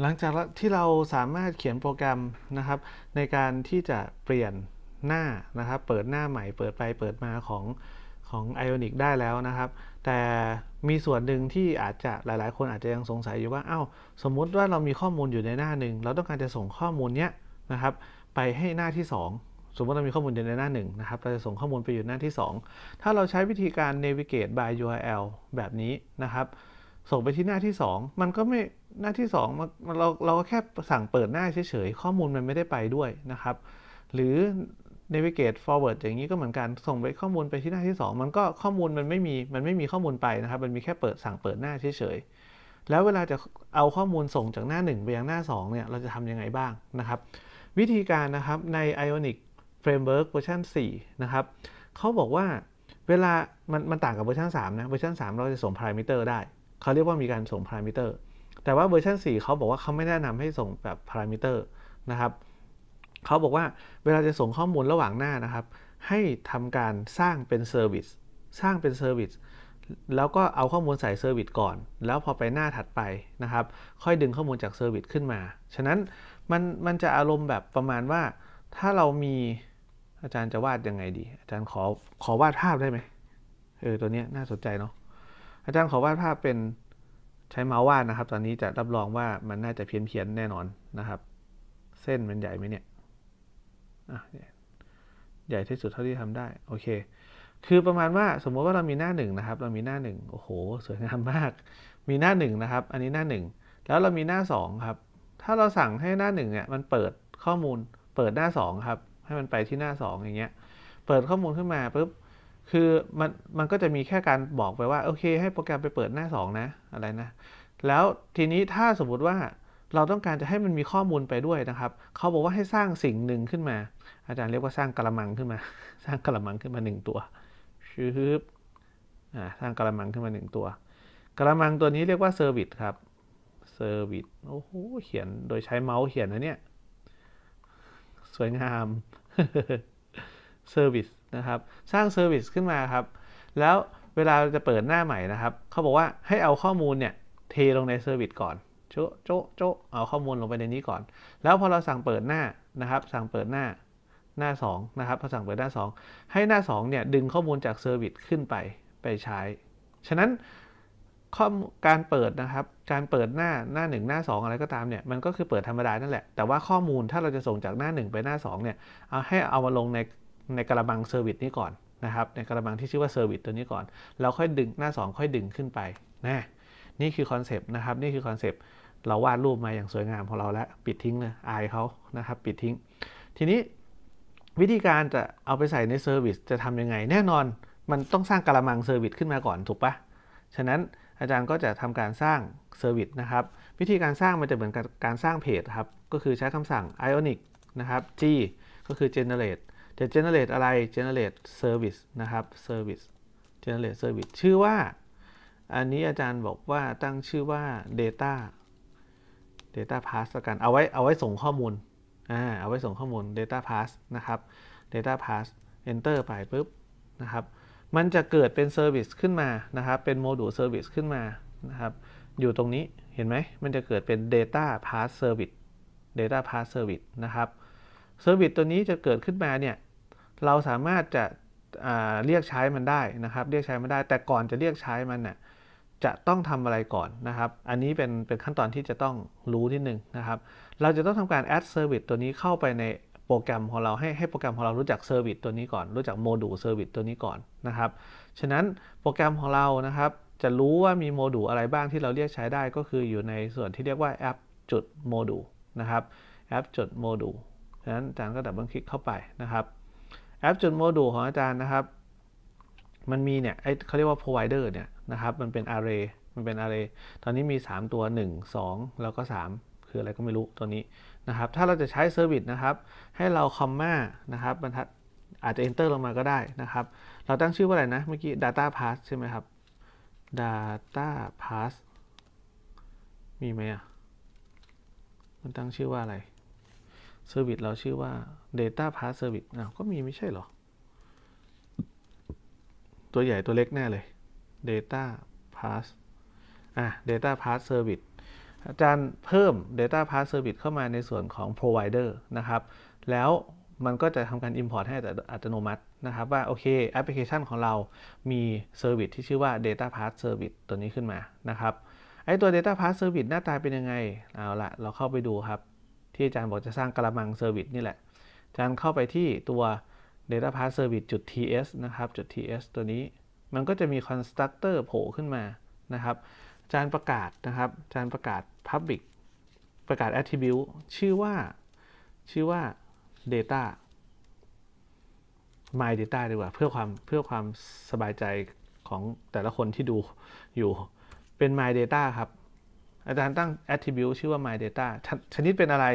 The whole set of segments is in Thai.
หลังจากที่เราสามารถเขียนโปรแกรมนะครับ ในการที่จะเปลี่ยนหน้านะครับ เปิดหน้าใหม่เปิดไปเปิดมาของของ Ionic ได้แล้วนะครับ แต่มีส่วนหนึ่งที่อาจจะหลายๆ คนอาจจะยังสงสัยอยู่ว่าเอา้าสมมุติว่าเรามีข้อมูลอยู่ในหน้าหนึ่งเราต้องการจะส่งข้อมูลเนี้ยนะครับ ไปให้หน้าที่ 2 สมมติเรามีข้อมูลอยู่ในหน้าหนึ่งนะครับ เราจะส่งข้อมูลไปอยู่หน้าที่ 2 ถ้าเราใช้วิธีการ navigate by URL แบบนี้นะครับส่งไปที่หน้าที่ 2 มันก็ไม่หน้าที่2มันเราเราก็แค่สั่งเปิดหน้าเฉยๆ ข้อมูลมันไม่ได้ไปด้วยนะครับ หรือ navigate forward อย่างนี้ก็เหมือนกัน ส่งไปข้อมูลไปที่หน้าที่ 2 มันก็ข้อมูลมันไม่มี มันไม่มีข้อมูลไปนะครับ มันมีแค่เปิดสั่งเปิดหน้าเฉยๆ แล้วเวลาจะเอาข้อมูลส่งจากหน้า1ไปยังหน้า 2เนี่ย เราจะทำยังไงบ้างนะครับ วิธีการนะครับใน Ionic Framework เวอร์ชัน4นะครับเขาบอกว่าเวลา มันมันต่างกับเวอร์ชัน3 นะ เวอร์ชัน3เราจะส่งพารามิเตอร์ได้เขาเรียกว่ามีการส่งพารามิเตอร์ แต่ว่าเวอร์ชัน 4เขาบอกว่าเขาไม่แนะนำให้ส่งแบบพารามิเตอร์นะครับเขาบอกว่าเวลาจะส่งข้อมูลระหว่างหน้านะครับ ให้ทำการสร้างเป็นเซอร์วิส สร้างเป็นเซอร์วิส แล้วก็เอาข้อมูลใส่เซอร์วิสก่อน แล้วพอไปหน้าถัดไปนะครับ ค่อยดึงข้อมูลจากเซอร์วิสขึ้นมา ฉะนั้น มัน มันจะอารมณ์แบบประมาณว่า ถ้าเรามีอาจารย์จะวาดยังไงดี อาจารย์ขอ ขอวาดภาพได้ไหมเออ ตัวนี้น่าสนใจเนาะอาจารย์ขอวาดภาพเป็นใช้เมาส์วาดนะครับตอนนี้จะรับรองว่ามันน่าจะเพี้ยนเพียนแน่นอนนะครับ เส้นมันใหญ่ไหมเนี่ยใหญ่ที่สุดเท่าที่ทำได้โอเคคือประมาณว่าสมมติว่าเรามีหน้าหนึ่งนะครับ เรามีหน้าหนึ่งโอ้โหสวยงามมาก มีหน้าหนึ่งนะครับอันนี้หน้าหนึ่ง แล้วเรามีหน้าสองครับ ถ้าเราสั่งให้หน้าหนึ่งเนี่ยมันเปิดข้อมูลเปิดหน้าสองครับ ให้มันไปที่หน้าสองอย่างเงี้ยเปิดข้อมูลขึ้นมาปุ๊บคือมันมันก็จะมีแค่การบอกไปว่าโอเค ให้โปรแกรมไปเปิดหน้า 2 นะอะไรนะ แล้วทีนี้ถ้าสมมติว่าเราต้องการจะให้มันมีข้อมูลไปด้วยนะครับ เขาบอกว่าให้สร้างสิ่งหนึ่งขึ้นมา อาจารย์เรียกว่าสร้างกระมังขึ้นมา สร้างกระมังขึ้นมา 1 ตัวชืบอ่าสร้างกระมังขึ้นมา 1 ตัวกระมังตัวนี้เรียกว่าเซอร์วิสครับเซอร์วิสโอ้โหเขียนโดยใช้เมาส์เขียนนะเนี่ยสวยงามเซอร์วิสนะครับสร้างเซอร์วิสขึ้นมาครับ แล้วเวลาจะเปิดหน้าใหม่นะครับ เขาบอกว่าให้เอาข้อมูลเนี่ย เทลงในเซอร์วิสก่อนโจ๊ะโจ๊ะโจ๊ะเอาข้อมูลลงไปในนี้ก่อน แล้วพอเราสั่งเปิดหน้านะครับ สั่งเปิดหน้าหน้า2นะครับพอสั่งเปิดหน้า 2 ให้หน้า2เนี่ย ดึงข้อมูลจากเซอร์วิสขึ้นไปไปใช้ ฉะนั้นข้อการเปิดนะครับ การเปิดหน้าหน้า1หน้า2 อะไรก็ตามเนี่ยมันก็คือเปิดธรรมดานั่นแหละแต่ว่าข้อมูลถ้าเราจะส่งจากหน้า 1 ไปหน้า2เนี่ยเอาให้เอามาลงในในกระบังเซอร์วิสนี้ก่อนนะครับในกระบังที่ชื่อว่าเซอร์วิสตัวนี้ก่อน เราค่อยดึงหน้า 2 ค่อยดึงขึ้นไปนะนี่คือคอนเซปต์นะครับ นี่คือคอนเซปต์เราวาดรูปมาอย่างสวยงาม ของเราแล้วปิดทิ้งเลยอายเขานะครับปิดทิ้ง ทีนี้วิธีการจะเอาไปใส่ในเซอร์วิสจะทำยังไงแน่นอน มันต้องสร้างกระมังเซอร์วิสขึ้นมาก่อน ถูกปะฉะนั้นอาจารย์ก็จะทำการสร้างเซอร์วิสนะครับวิธีการสร้างมันจะเหมือนกับการสร้างเพจครับก็คือใช้คำสั่ง ionic นะครับ g ก็คือ generate จะ generate อะไร generate service นะครับ service generate service ชื่อว่า อันนี้อาจารย์บอกว่าตั้งชื่อว่า data data pass กัน เอาไว้เอาไว้ส่งข้อมูล อ่า เอาไว้ส่งข้อมูล data pass นะครับ data pass enter ไปปุ๊บนะครับ มันจะเกิดเป็น service ขึ้นมา นะครับ เป็นโมดูล service ขึ้นมา นะครับ อยู่ตรงนี้ เห็นไหม มันจะเกิดเป็น data pass service data pass service นะครับ service ตัวนี้จะเกิดขึ้นมาเนี่ยเราสามารถจะเรียกใช้มันได้นะครับ เรียกใช้มันได้ แต่ก่อนจะเรียกใช้มันน่ย จะต้องทำอะไรก่อนนะครับ อันนี้เป็น เป็นขั้นตอนที่จะต้องรู้นิดนึงนะครับ เราจะต้องทำการ add service ตัวนี้เข้าไปในโปรแกรมของเรา ให้ให้โปรแกรมของเรารู้จัก service ตัวนี้ก่อน รู้จักโมดูล service ตัวนี้ก่อนนะครับ ฉะนั้นโปรแกรมของเรานะครับ จะรู้ว่ามีโมดูลอะไรบ้างที่เราเรียกใช้ได้ ก็คืออยู่ในส่วนที่เรียกว่าแอปจุดโมดูลนะครับแอปจุดโมดูลฉะนั้นอาจารย์ก็ดับเบิลคลิกเข้าไปนะครับแอปจุดโมดูลของอาจารย์นะครับ มันมีเนี่ยไอเขาเรียกว่า provider เนี่ยนะครับ มันเป็น array มันเป็น array ตอนนี้มี 3 ตัว 1 2 แล้วก็ 3 คืออะไรก็ไม่รู้ตัวนี้นะครับ ถ้าเราจะใช้ service นะครับ ให้เราอมม่านะครับ บรรทัดอาจจะ enter ลงมาก็ได้นะครับ เราตั้งชื่อว่าอะไรนะ เมื่อกี้ data pass ใช่ไหมครับ data pass มีไหมอ่ะ มันตั้งชื่อว่าอะไร Service เราชื่อว่า Data p a s s Service อ้าว ก็มีไม่ใช่หรอ ตัวใหญ่ตัวเล็กแน่เลย Data p a s s อ่ะ Data p a s s Service อาจารย์เพิ่ม Data p a s s Service เข้ามาในส่วนของ Provider นะครับ แล้วมันก็จะทำการ Import ให้อัตโนมัตินะครับว่าโอเคแอปพลิเคชันของเรามี Service ที่ชื่อว่า Data p a s s Service ตัวนี้ขึ้นมา นะครับ ไอตัว Data p a s s Service หน้าตาเป็นยังไง เอาละ เราเข้าไปดูครับที่อาจารย์บอกจะสร้างกระมังเซอร์วิสนี่แหละอาจารย์เข้าไปที่ตัว data path service จุด ts นะครับจุด ts ตัวนี้ มันก็จะมี constructor โผล่ขึ้นมานะครับ อาจารย์ประกาศนะครับอาจารย์ประกาศ public ประกาศ attribute ชื่อว่าชื่อว่า data my data ดีกว่าเพื่อความเพื่อความสบายใจของแต่ละคนที่ดูอยู่ เป็น my data ครับอาจารย์ตั้ง attribute ชื่อว่า my data ชชนิดเป็นอะไร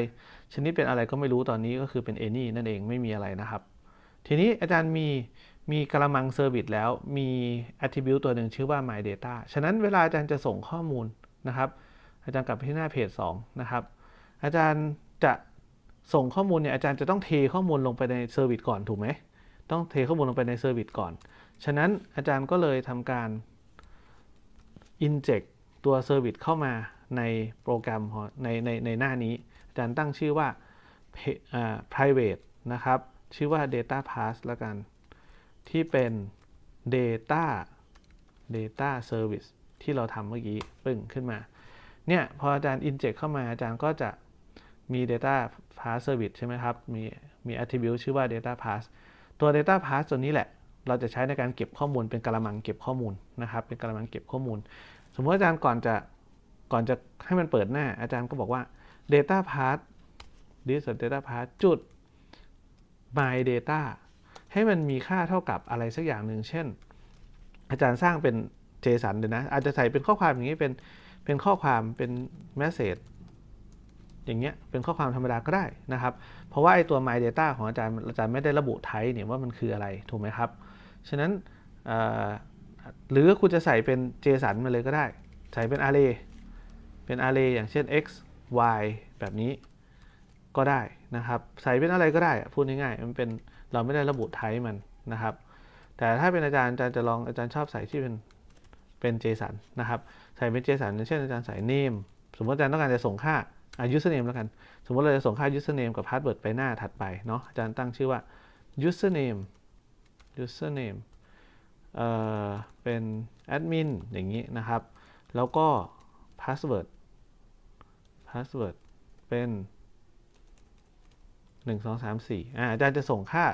ชนิดเป็นอะไรก็ไม่รู้ตอนนี้ก็คือเป็น any นั่นเองไม่มีอะไรนะครับ ทีนี้อาจารย์มีมีกระมัง service แล้ว มี attribute ตัวหนึ่งชื่อว่า my data ฉะนั้นเวลาอาจารย์จะส่งข้อมูลนะครับ อาจารย์กลับไปที่หน้าเพจ2นะครับ อาจารย์จะส่งข้อมูลเนี่ยอาจารย์จะต้องเทข้อมูลลงไปใน service ก่อนถูกไหม ต้องเทข้อมูลลงไปใน service ก่อน ฉะนั้นอาจารย์ก็เลยทำการ inject ตัว service เข้ามาในโปรแกรมในในในหน้านี้ อาจารย์ตั้งชื่อว่า private นะครับ ชื่อว่า data pass ละกัน ที่เป็น data data service ที่เราทำเมื่อกี้ ปึ่งขึ้นมา เนี่ยพออาจารย์ inject เข้ามาอาจารย์ก็จะมี data pass service ใช่ไหมครับ มีมี attribute ชื่อว่า data pass ตัว data pass ตัวนี้แหละ เราจะใช้ในการเก็บข้อมูลเป็นกระมังเก็บข้อมูลนะครับ เป็นกระมังเก็บข้อมูล สมมติอาจารย์ก่อนจะก่อนจะให้มันเปิดหน้า อาจารย์ก็บอกว่า data path t h เดต้าพาร์ทจุด my data ให้มันมีค่าเท่ากับอะไรสักอย่างหนึ่งเช่นอาจารย์สร้างเป็น JSON เลยนะอาจจะใส่เป็นข้อความอย่างนี้เป็นเป็นข้อความเป็น message อย่างเงี้ยเป็นข้อความธรรมดาก็ได้นะครับ เพราะว่าไอตัว my data ของอาจารย์อาจารย์ไม่ได้ระบุไทป์เนี่ยว่ามันคืออะไร ถูกไหมครับ ฉะนั้นหรือคุณจะใส่เป็น JSON มาเลยก็ได้ใส่เป็น array เป็นอาร์เรย์อย่างเช่น x y แบบนี้ก็ได้นะครับใส่เป็นอะไรก็ได้พูดง่ายๆมันเป็นเราไม่ได้ระบุไทป์มันนะครับแต่ถ้าเป็นอาจารย์อาจารย์จะลองอาจารย์ชอบใส่ที่เป็นเป็น JSON นะครับใส่เป็น JSON เช่นอาจารย์ใส่ name สมมติอาจารย์ต้องการจะส่งค่าอา username แล้วกันสมมติเราจะส่งค่า username กับ password ไปหน้าถัดไปเนาะอาจารย์ตั้งชื่อว่า username username เอ่อเป็น admin อย่างนี้นะครับแล้วก็ password พาสเวิร์ดเป็น 1 2 3 4อ่าอาจารย์จะส่งค่า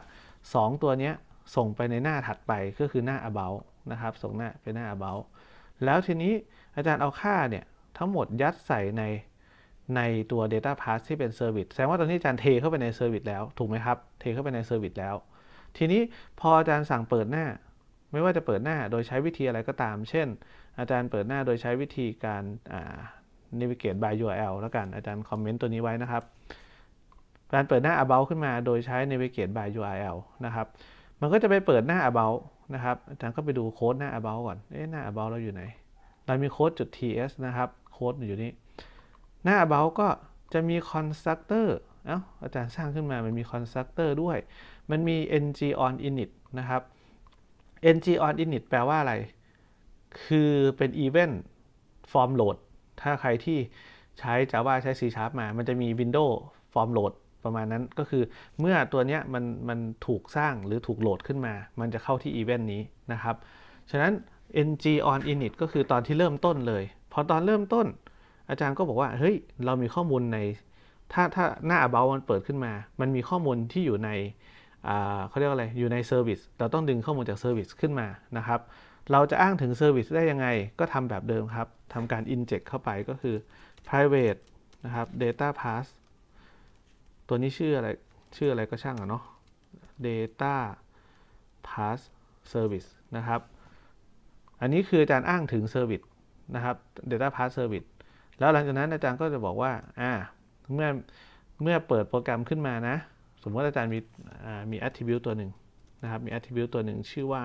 2 ตัวนี้ส่งไปในหน้าถัดไปก็คือหน้า about นะครับส่งหน้าไปหน้า about แล้วทีนี้อาจารย์เอาค่าเนี่ย ทั้งหมดยัดใส่ใน ในตัว data pass ที่เป็น service แสดงว่าตอนนี้อาจารย์เทเข้าไปใน service แล้วถูกไหมครับเทเข้าไปใน service แล้ว ทีนี้พออาจารย์สั่งเปิดหน้า ไม่ว่าจะเปิดหน้าโดยใช้วิธีอะไรก็ตาม เช่น อาจารย์เปิดหน้าโดยใช้วิธีการอ่า navigate by URL แล้วกันอาจารย์คอมเมนต์ตัวนี้ไว้นะครับ การเปิดหน้า about ขึ้นมาโดยใช้ navigate by URL นะครับ มันก็จะไปเปิดหน้า about นะครับ อาจารย์ก็ไปดูโค้ดหน้า about ก่อน เอ๊ะ หน้า about เราอยู่ไหนเรามีโค้ดจุด ts นะครับ โค้ดอยู่นี่ หน้า about ก็จะมี constructor เอา้าอาจารย์สร้างขึ้นมา มันมี constructor ด้วย มันมี ng on init นะครับ ng on init แปลว่าอะไร คือเป็น event form load ถ้าใครที่ใช้ Java ใช้ C Sharp มา มันจะมี Windows Form Load ประมาณนั้น ก็คือเมื่อตัวเนี้ยมันมันถูกสร้างหรือถูกโหลดขึ้นมา มันจะเข้าที่อีเวนต์นี้นะครับ ฉะนั้น ng on init ก็คือตอนที่เริ่มต้นเลย พอตอนเริ่มต้น อาจารย์ก็บอกว่า เฮ้ย เรามีข้อมูลใน ถ้าถ้าหน้า about มันเปิดขึ้นมา มันมีข้อมูลที่อยู่ในเขาเรียกว่าอะไร อยู่ใน service เราต้องดึงข้อมูลจาก service ขึ้นมา นะครับเราจะอ้างถึง Service ได้ยังไงก็ทำแบบเดิมครับทำการ inject เข้าไปก็คือ private นะครับ data pass ตัวนี้ชื่ออะไรชื่ออะไรก็ช่างอะเนาะ data pass service นะครับ อันนี้คืออาจารย์อ้างถึง service นะครับ data pass service แล้วหลังจากนั้นอาจารย์ก็จะบอกว่าอ่าเมื่อเมื่อเปิดโปรแกรมขึ้นมานะ สมมติอาจารย์มีมี attribute ตัวหนึ่งนะครับมี attribute ตัวหนึ่งชื่อว่า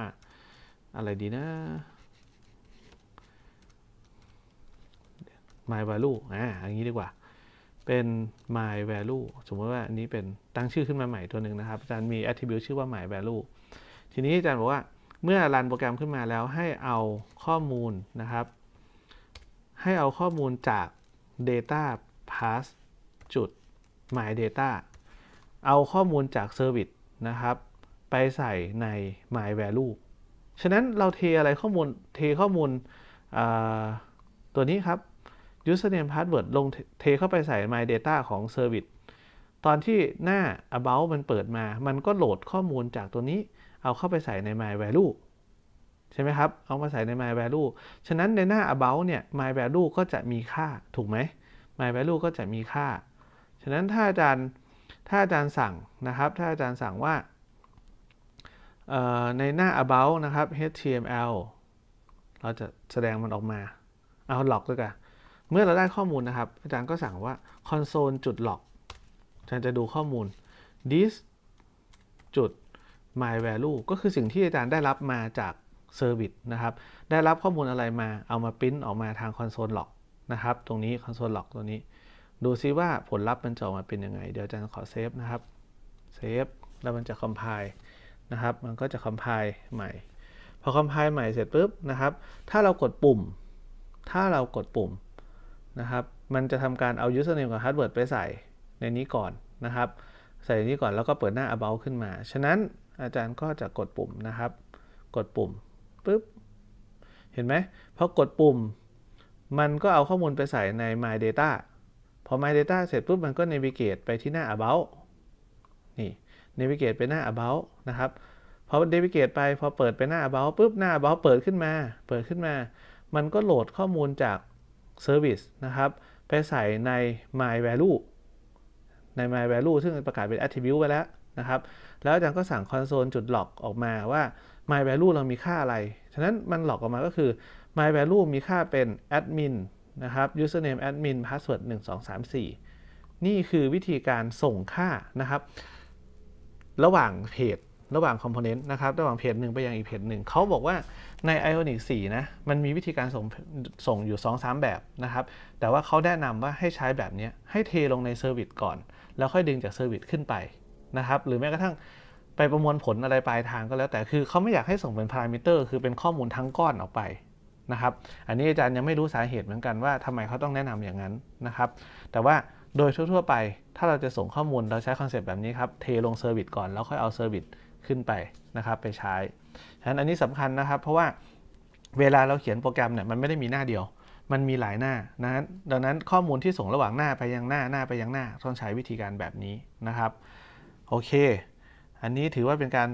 อะไรดีนะ my value อ่าอย่างนี้ดีกว่า เป็น my value สมมติว่าอันนี้เป็นตั้งชื่อขึ้นมาใหม่ตัวหนึ่งนะครับ อาจารย์มี attribute ชื่อว่า my value ทีนี้อาจารย์บอกว่าเมื่อรันโปรแกรมขึ้นมาแล้วให้เอาข้อมูลนะครับ ให้เอาข้อมูลจาก data pass จุด my data เอาข้อมูลจาก service นะครับ ไปใส่ใน my value ฉะนั้นเราเทอะไรข้อมูลเทข้อมูลตัวนี้ครับ username password ลงเทเข้าไปใส่ my data ของ service ตอนที่หน้า about มันเปิดมา มันก็โหลดข้อมูลจากตัวนี้เอาเข้าไปใส่ใน my value ใช่ไหมครับ เอามาใส่ใน my value ฉะนั้นในหน้า about เนี่ย my value ก็จะมีค่าถูกไหม my value ก็จะมีค่า ฉะนั้นถ้าอาจารย์ถ้าอาจารย์สั่งนะครับ ถ้าอาจารย์สั่งว่าในหน้า about นะครับ html เราจะแสดงมันออกมา เอา l o อกด้วยกัน เมื่อเราได้ข้อมูลนะครับ อาจารย์ก็สั่งว่า console จุด l o อกอาจารย์จะดูข้อมูล this จุด my value ก็คือสิ่งที่อาจารย์ได้รับมาจากเซ r ร์วินะครับ ได้รับข้อมูลอะไรมาเอามาพิมพ์ออกมาทาง console log นะครับ ตรงนี้ console log ตัวนี้ ดูซิว่าผลลัพธ์มันจะออกมาเป็นยังไง เดี๋ยวอาจารย์ขอเซฟนะครับเซฟแล้วมันจะคอมไพล์นะครับ มันก็จะคอมไพล์ใหม่ พอคอมไพล์ใหม่เสร็จปุ๊บนะครับ ถ้าเรากดปุ่ม ถ้าเรากดปุ่มนะครับ มันจะทำการเอา username กับ password ไปใส่ในนี้ก่อนนะครับ ใส่ในนี้ก่อนแล้วก็เปิดหน้า about ขึ้นมา ฉะนั้นอาจารย์ก็จะกดปุ่มนะครับ กดปุ่มปุ๊บ เห็นไหมพอกดปุ่ม มันก็เอาข้อมูลไปใส่ใน my data พอ my data เสร็จปุ๊บมันก็ navigate ไปที่หน้า about นี่ navigate ไปหน้า about นะครับ พอ navigate ไป พอเปิดไปหน้า about ปุ๊บ หน้า about เปิดขึ้นมา เปิดขึ้นมา มันก็โหลดข้อมูลจาก service นะครับ ไปใส่ใน my value ใน my value ซึ่งประกาศเป็น attribute ไปแล้วนะครับ แล้วอาจารย์ก็สั่ง console จุด log ออกมาว่า my value เรามีค่าอะไร ฉะนั้นมันหลอกออกมาก็คือ my value มีค่าเป็น admin นะครับ username admin password 1 2 3 4 นี่คือวิธีการส่งค่านะครับระหว่างเพจระหว่างคอมโพเนนต์นะครับ ระหว่างเพจหนึ่งไปยังอีกเพจหนึ่งเขาบอกว่าใน Ionic 4นะมันมีวิธีการส่งส่งอยู่ 2-3 แบบนะครับ แต่ว่าเขาแนะนำว่าให้ใช้แบบนี้ให้เทลงในเซอร์วิสก่อน แล้วค่อยดึงจากเซอร์วิสขึ้นไปนะครับ หรือแม้กระทั่งไปประมวลผลอะไรปลายทางก็แล้วแต่คือเขาไม่อยากให้ส่งเป็นพารามิเตอร์คือเป็นข้อมูลทั้งก้อนออกไปนะครับ อันนี้อาจารย์ยังไม่รู้สาเหตุเหมือนกันว่า ทำไมเขาต้องแนะนำอย่างนั้นนะครับ แต่ว่าโดยทั่วๆ ไปถ้าเราจะส่งข้อมูลเราใช้คอนเซปต์แบบนี้ครับเทลงเซอร์วิสก่อนแล้วค่อยเอาเซอร์วิสขึ้นไปนะครับ ไปใช้ฉะนั้นอันนี้สำคัญนะครับ เพราะว่าเวลาเราเขียนโปรแกรมเนี่ยมันไม่ได้มีหน้าเดียว มันมีหลายหน้านะดังนั้นข้อมูลที่ส่งระหว่างหน้าไปยังหน้าหน้าไปยังหน้าต้องใช้วิธีการแบบนี้นะครับโอเค อันนี้ถือว่าเป็นการ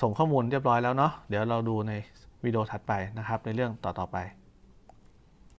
ส่งข้อมูลเรียบร้อยแล้วเนาะเดี๋ยวเราดูในวิดีโอถัดไปนะครับในเรื่องต่อๆไป